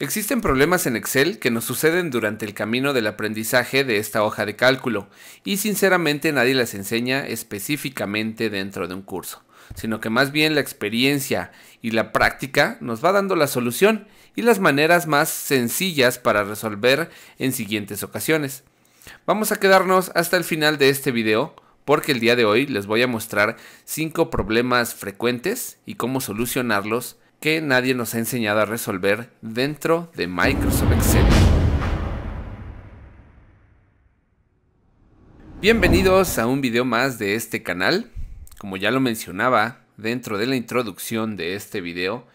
Existen problemas en Excel que nos suceden durante el camino del aprendizaje de esta hoja de cálculo y sinceramente nadie las enseña específicamente dentro de un curso, sino que más bien la experiencia y la práctica nos va dando la solución y las maneras más sencillas para resolver en siguientes ocasiones. Vamos a quedarnos hasta el final de este video porque el día de hoy les voy a mostrar 5 problemas frecuentes y cómo solucionarlos que nadie nos ha enseñado a resolver dentro de Microsoft Excel. Bienvenidos a un video más de este canal. Como ya lo mencionaba dentro de la introducción de este video,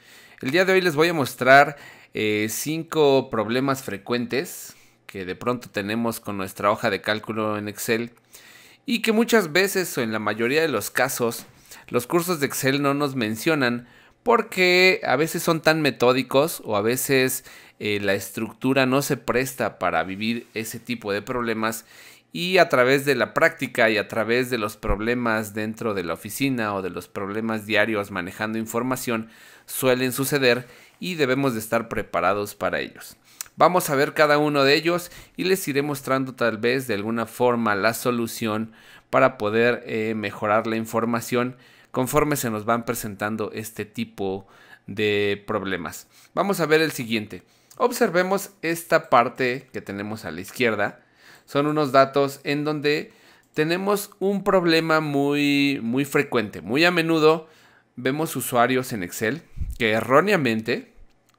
el día de hoy les voy a mostrar 5 eh, problemas frecuentes que de pronto tenemos con nuestra hoja de cálculo en Excel y que muchas veces o en la mayoría de los casos los cursos de Excel no nos mencionan porque a veces son tan metódicos o a veces eh, la estructura no se presta para vivir ese tipo de problemas y a través de la práctica y a través de los problemas dentro de la oficina o de los problemas diarios manejando información suelen suceder y debemos de estar preparados para ellos. Vamos a ver cada uno de ellos y les iré mostrando tal vez de alguna forma la solución para poder eh, mejorar la información conforme se nos van presentando este tipo de problemas. Vamos a ver el siguiente. Observemos esta parte que tenemos a la izquierda. Son unos datos en donde tenemos un problema muy, muy frecuente. Muy a menudo vemos usuarios en Excel que erróneamente,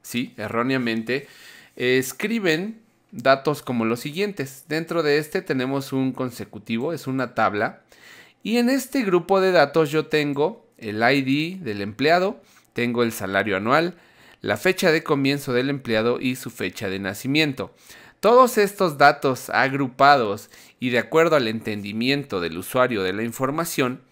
sí, erróneamente, escriben datos como los siguientes. Dentro de este tenemos un consecutivo, es una tabla y en este grupo de datos yo tengo el ID del empleado, tengo el salario anual, la fecha de comienzo del empleado y su fecha de nacimiento. Todos estos datos agrupados y de acuerdo al entendimiento del usuario de la información,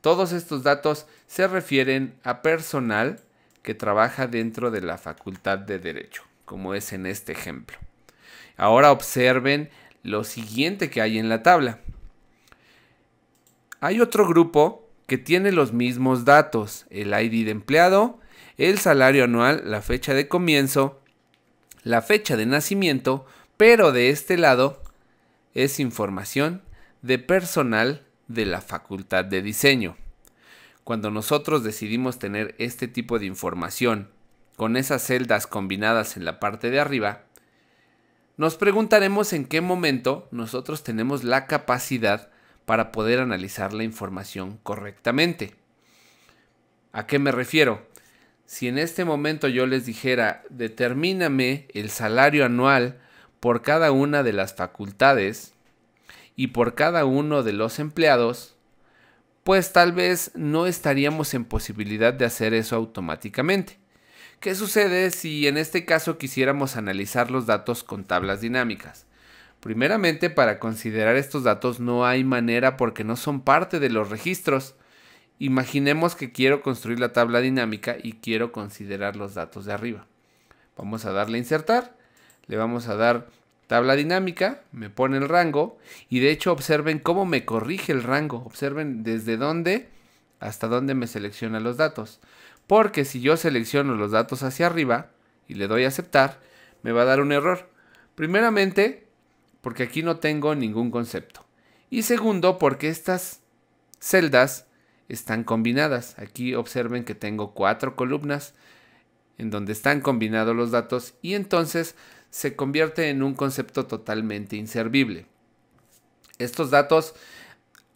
todos estos datos se refieren a personal que trabaja dentro de la Facultad de Derecho, como es en este ejemplo. Ahora observen lo siguiente que hay en la tabla. Hay otro grupo que tiene los mismos datos, el ID de empleado, el salario anual, la fecha de comienzo, la fecha de nacimiento, pero de este lado es información de personal de la facultad de diseño. Cuando nosotros decidimos tener este tipo de información con esas celdas combinadas en la parte de arriba, nos preguntaremos en qué momento nosotros tenemos la capacidad para poder analizar la información correctamente. ¿A qué me refiero? Si en este momento yo les dijera, determíname el salario anual por cada una de las facultades y por cada uno de los empleados, pues tal vez no estaríamos en posibilidad de hacer eso automáticamente. ¿Qué sucede si en este caso quisiéramos analizar los datos con tablas dinámicas? Primeramente, para considerar estos datos no hay manera porque no son parte de los registros. Imaginemos que quiero construir la tabla dinámica y quiero considerar los datos de arriba. Vamos a darle a insertar, le vamos a dar tabla dinámica, me pone el rango y de hecho observen cómo me corrige el rango, observen desde dónde hasta dónde me selecciona los datos. Porque si yo selecciono los datos hacia arriba y le doy a aceptar, me va a dar un error. Primeramente, porque aquí no tengo ningún concepto. Y segundo, porque estas celdas están combinadas. Aquí observen que tengo cuatro columnas en donde están combinados los datos y entonces se convierte en un concepto totalmente inservible. Estos datos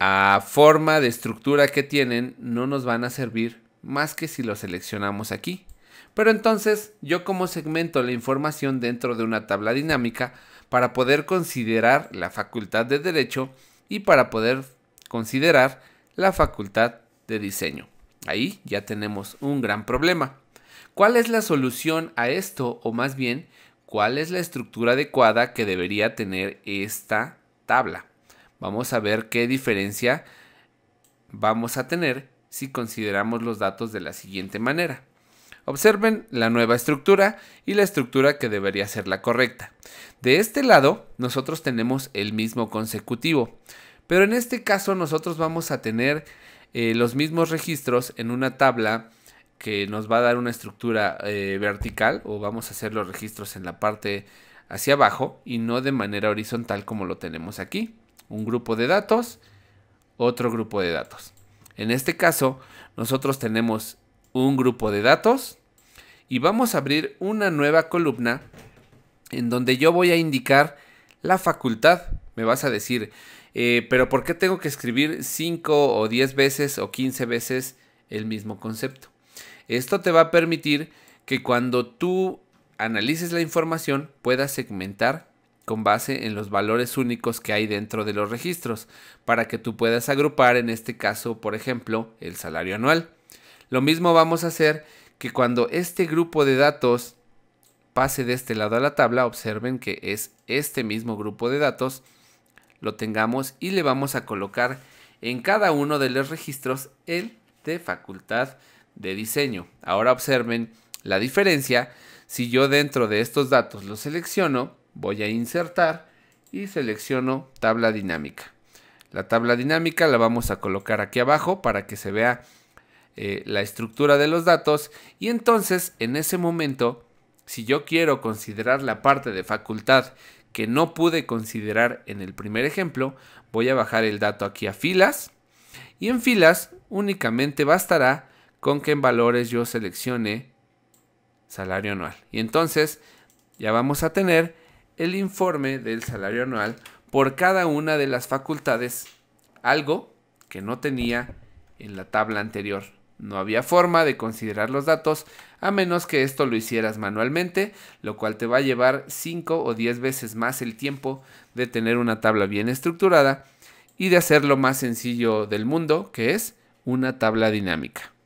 a forma de estructura que tienen no nos van a servir más que si los seleccionamos aquí. Pero entonces yo como segmento la información dentro de una tabla dinámica para poder considerar la facultad de derecho y para poder considerar la facultad de diseño. Ahí ya tenemos un gran problema. ¿Cuál es la solución a esto? O más bien, ¿cuál es la estructura adecuada que debería tener esta tabla? Vamos a ver qué diferencia vamos a tener si consideramos los datos de la siguiente manera. Observen la nueva estructura y la estructura que debería ser la correcta. De este lado, nosotros tenemos el mismo consecutivo, pero en este caso nosotros vamos a tener eh, los mismos registros en una tabla que nos va a dar una estructura eh, vertical o vamos a hacer los registros en la parte hacia abajo y no de manera horizontal como lo tenemos aquí. Un grupo de datos, otro grupo de datos. En este caso, nosotros tenemos un grupo de datos y vamos a abrir una nueva columna en donde yo voy a indicar la facultad. Me vas a decir, eh, pero ¿por qué tengo que escribir 5 o 10 veces o 15 veces el mismo concepto? Esto te va a permitir que cuando tú analices la información puedas segmentar con base en los valores únicos que hay dentro de los registros, para que tú puedas agrupar en este caso, por ejemplo, el salario anual. Lo mismo vamos a hacer que cuando este grupo de datos pase de este lado a la tabla, observen que es este mismo grupo de datos, lo tengamos y le vamos a colocar en cada uno de los registros el de facultad de diseño. Ahora observen la diferencia. Si yo dentro de estos datos lo selecciono, voy a insertar y selecciono tabla dinámica. La tabla dinámica la vamos a colocar aquí abajo para que se vea eh, la estructura de los datos y entonces en ese momento, si yo quiero considerar la parte de facultad que no pude considerar en el primer ejemplo, voy a bajar el dato aquí a filas y en filas únicamente bastará con que en valores yo seleccione salario anual. Y entonces ya vamos a tener el informe del salario anual por cada una de las facultades, algo que no tenía en la tabla anterior. No había forma de considerar los datos a menos que esto lo hicieras manualmente, lo cual te va a llevar 5 o 10 veces más el tiempo de tener una tabla bien estructurada y de hacer lo más sencillo del mundo, que es una tabla dinámica.